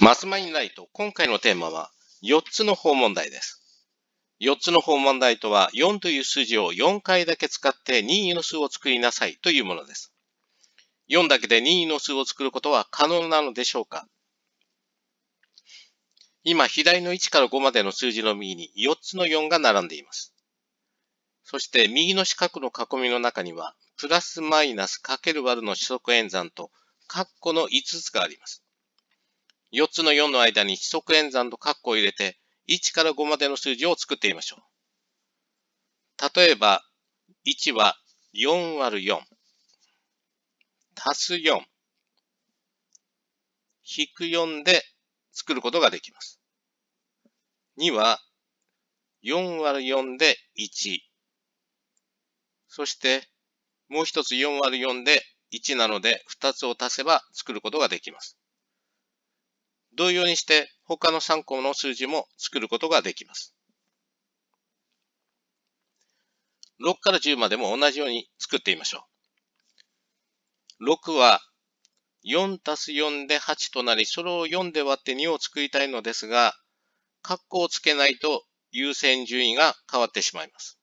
マスマインライト、今回のテーマは4つの訪問題です。4つの訪問題とは4という数字を4回だけ使って任意の数を作りなさいというものです。4だけで任意の数を作ることは可能なのでしょうか今、左の1から5までの数字の右に4つの4が並んでいます。そして、右の四角の囲みの中には、プラスマイナスかける割るの四則演算と、括弧の5つがあります。4つの4の間に四則演算と括弧を入れて、1から5までの数字を作ってみましょう。例えば、1は4割る4、足す4、引く4で作ることができます。2は4割る4で1、そしてもう一つ 4÷4 で1なので、2つを足せば作ることができます。同様にして、他の3項の数字も作ることができます。6から10までも同じように作ってみましょう。6は4たす4で8となり、それを4で割って2を作りたいのですが、括弧をつけないと優先順位が変わってしまいます。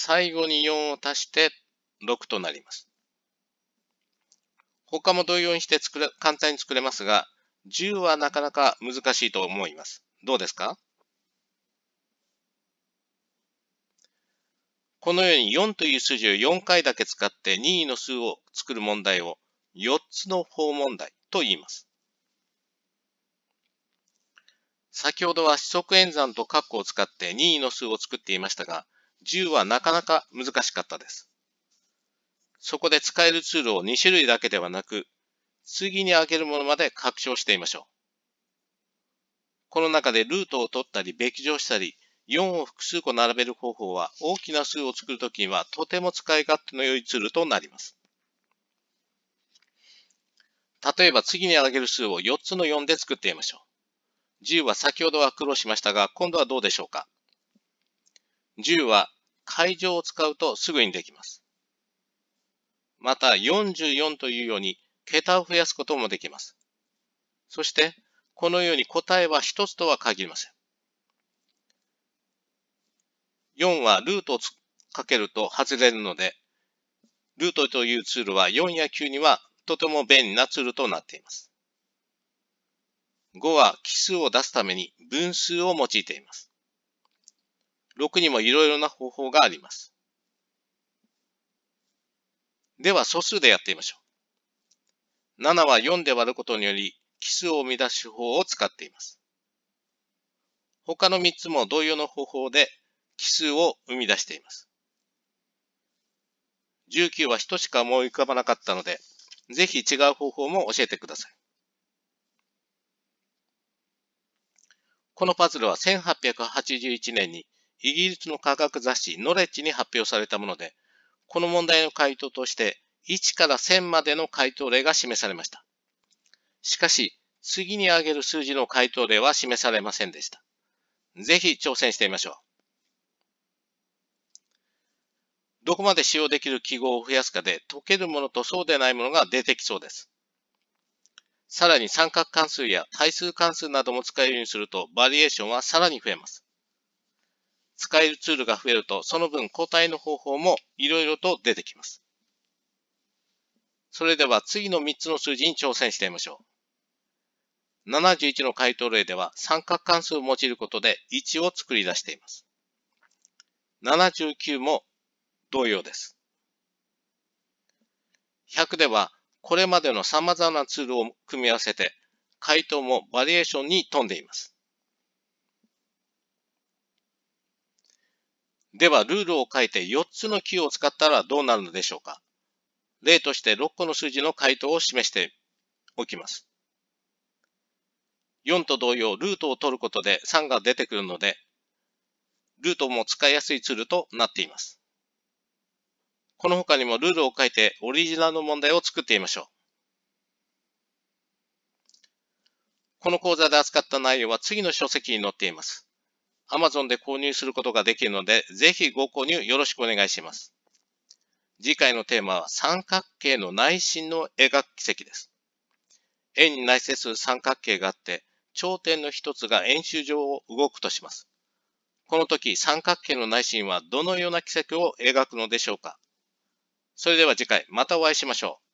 最後に4を足して6となります。他も同様にして作れ、簡単に作れますが、10はなかなか難しいと思います。どうですかこのように4という数字を4回だけ使って任意の数を作る問題を4つの方問題と言います。先ほどは四則演算と括弧を使って任意の数を作っていましたが、10はなかなか難しかったです。そこで使えるツールを2種類だけではなく、次に挙げるものまで拡張してみましょう。この中でルートを取ったり、べき乗したり、4を複数個並べる方法は大きな数を作るときにはとても使い勝手の良いツールとなります。例えば次に挙げる数を4つの4で作ってみましょう。10は先ほどは苦労しましたが、今度はどうでしょうか。10は会場を使うとすぐにできます。また44というように桁を増やすこともできます。そして、このように答えは1つとは限りません。4はルートをかけると外れるので、ルートというツールは4や9にはとても便利なツールとなっています。5は奇数を出すために分数を用いています。6にもいろいろな方法があります。では素数でやってみましょう。7は4で割ることにより奇数を生み出す手法を使っています。他の3つも同様の方法で奇数を生み出しています。19は1しか思い浮かばなかったので、ぜひ違う方法も教えてください。このパズルは1881年にイギリスの科学雑誌ノレッジに発表されたもので、この問題の回答として1から1000までの回答例が示されました。しかし、次に挙げる数字の回答例は示されませんでした。ぜひ挑戦してみましょう。どこまで使用できる記号を増やすかで解けるものとそうでないものが出てきそうです。さらに三角関数や対数関数なども使えるようにするとバリエーションはさらに増えます。使えるツールが増えると、その分交代の方法もいろいろと出てきます。それでは次の3つの数字に挑戦してみましょう。71の回答例では三角関数を用いることで1を作り出しています。79も同様です。100ではこれまでの様々なツールを組み合わせて回答もバリエーションに富んでいます。では、ルールを書いて4つのキーを使ったらどうなるのでしょうか例として6個の数字の回答を示しておきます。4と同様、ルートを取ることで3が出てくるので、ルートも使いやすいツールとなっています。この他にもルールを書いてオリジナルの問題を作ってみましょう。この講座で扱った内容は次の書籍に載っています。Amazon で購入することができるので、ぜひご購入よろしくお願いします。次回のテーマは三角形の内心の描く奇跡です。円に内接する三角形があって、頂点の一つが円周上を動くとします。この時、三角形の内心はどのような奇跡を描くのでしょうかそれでは次回、またお会いしましょう。